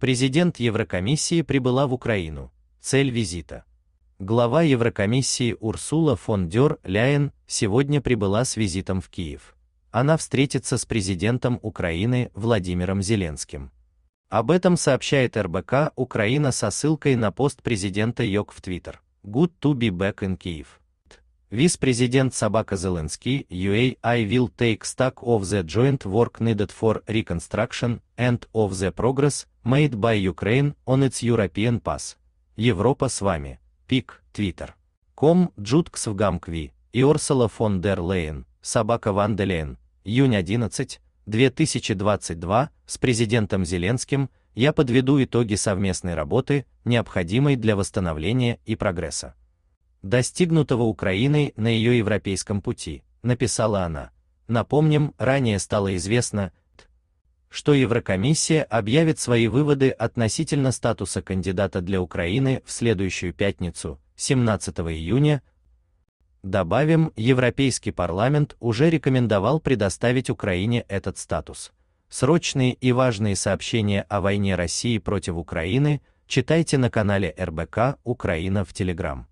Президент Еврокомиссии прибыла в Украину. Цель визита. Глава Еврокомиссии Урсула фон дер Ляйен сегодня прибыла с визитом в Киев. Она встретится с президентом Украины Владимиром Зеленским. Об этом сообщает РБК Украина со ссылкой на пост президента Йок в Твиттер. Good to be back in Kyiv. Vice-President Собака Зеленский, UA, I will take stock of the joint work needed for reconstruction and of the progress made by Ukraine on its European path. Европа с вами. Пик, Твиттер. Ком, Джуткс в Гамкви, и Орсела фон дер Лейн, Собака Ван де Лейн, июнь 11, 2022, с президентом Зеленским, я подведу итоги совместной работы, необходимой для восстановления и прогресса достигнутого Украиной на ее европейском пути, написала она. Напомним, ранее стало известно, что Еврокомиссия объявит свои выводы относительно статуса кандидата для Украины в следующую пятницу, 17 июня. Добавим, Европейский парламент уже рекомендовал предоставить Украине этот статус. Срочные и важные сообщения о войне России против Украины читайте на канале РБК Украина в Телеграм.